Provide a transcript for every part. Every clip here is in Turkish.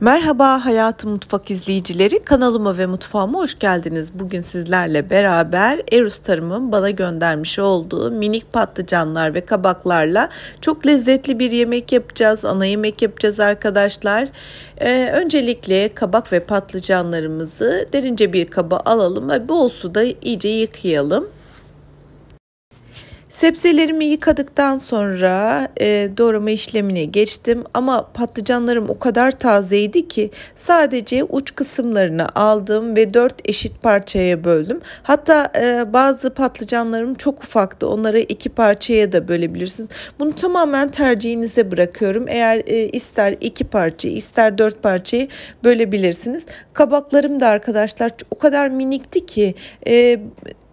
Merhaba Hayatı Mutfak izleyicileri kanalıma ve mutfağıma hoş geldiniz. Bugün sizlerle beraber Erus Tarım'ın bana göndermiş olduğu minik patlıcanlar ve kabaklarla çok lezzetli bir yemek yapacağız. Ana yemek yapacağız arkadaşlar. Ee, öncelikle kabak ve patlıcanlarımızı derince bir kaba alalım ve bol suda iyice yıkayalım. Sebzelerimi yıkadıktan sonra e, doğrama işlemine geçtim ama patlıcanlarım o kadar tazeydi ki sadece uç kısımlarını aldım ve 4 eşit parçaya böldüm. Hatta e, bazı patlıcanlarım çok ufaktı onları iki parçaya da bölebilirsiniz. Bunu tamamen tercihinize bırakıyorum. Eğer e, ister iki parçayı ister dört parçayı bölebilirsiniz. Kabaklarım da arkadaşlar o kadar minikti ki... E,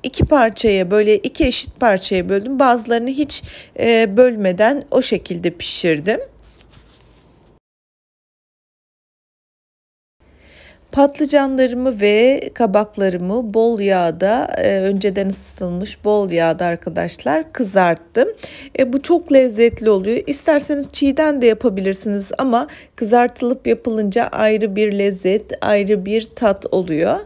iki parçaya böyle iki eşit parçaya böldüm. Bazılarını hiç e, bölmeden o şekilde pişirdim. Patlıcanlarımı ve kabaklarımı bol yağda, e, önceden ısıtılmış bol yağda arkadaşlar kızarttım. E, bu çok lezzetli oluyor. İsterseniz çiğden de yapabilirsiniz ama kızartılıp yapılınca ayrı bir lezzet, ayrı bir tat oluyor.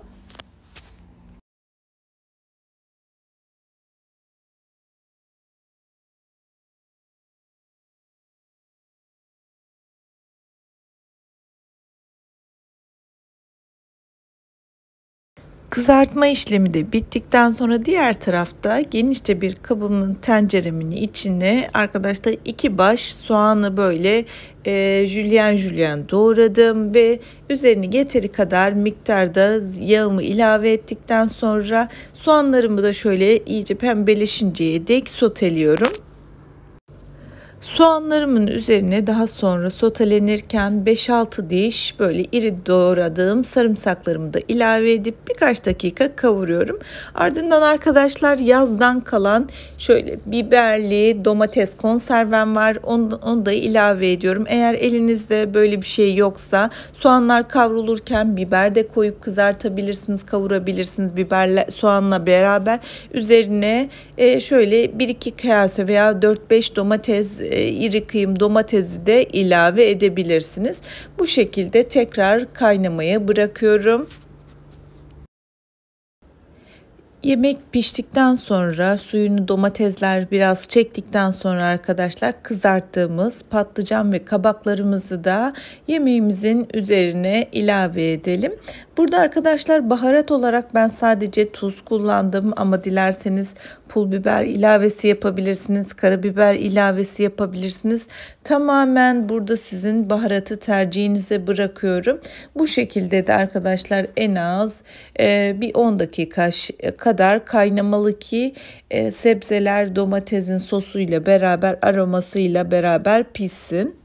Kızartma işlemi de bittikten sonra diğer tarafta genişçe bir kabımın tenceremin içine arkadaşlar iki baş soğanı böyle e, jülyen jülyen doğradım ve üzerine yeteri kadar miktarda yağımı ilave ettikten sonra soğanlarımı da şöyle iyice pembeleşinceye dek soteliyorum. Soğanlarımın üzerine daha sonra sotelenirken 5-6 diş böyle iri doğradığım sarımsaklarımı da ilave edip birkaç dakika kavuruyorum. Ardından arkadaşlar yazdan kalan şöyle biberli domates konservem var. Onu, onu da ilave ediyorum. Eğer elinizde böyle bir şey yoksa soğanlar kavrulurken biber de koyup kızartabilirsiniz, kavurabilirsiniz biberle soğanla beraber. Üzerine e, şöyle 1-2 kase veya 4-5 domates e, iri kıyım domatesi de ilave edebilirsiniz. Bu şekilde tekrar kaynamaya bırakıyorum. Yemek piştikten sonra suyunu domatesler biraz çektikten sonra arkadaşlar kızarttığımız patlıcan ve kabaklarımızı da yemeğimizin üzerine ilave edelim. Burada arkadaşlar baharat olarak ben sadece tuz kullandım ama dilerseniz pul biber ilavesi yapabilirsiniz, karabiber ilavesi yapabilirsiniz. Tamamen burada sizin baharatı tercihinize bırakıyorum. Bu şekilde de arkadaşlar en az e, bir 10 dakika e, kadar kaynamalı ki e, sebzeler domatesin sosuyla beraber aromasıyla beraber pişsin.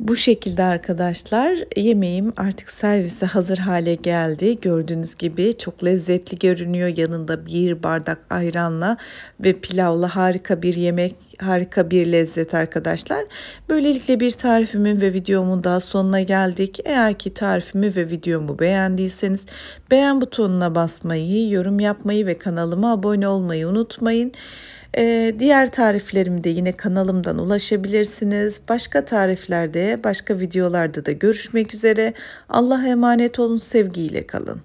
Bu şekilde arkadaşlar yemeğim artık servise hazır hale geldi. Gördüğünüz gibi çok lezzetli görünüyor. Yanında bir bardak ayranla ve pilavla harika bir yemek, harika bir lezzet arkadaşlar. Böylelikle bir tarifimin ve videomun daha sonuna geldik. Eğer ki tarifimi ve videomu beğendiyseniz beğen butonuna basmayı, yorum yapmayı ve kanalıma abone olmayı unutmayın. Ee, diğer tariflerimde yine kanalımdan ulaşabilirsiniz. Başka tariflerde, başka videolarda da görüşmek üzere. Allah'a emanet olun, sevgiyle kalın.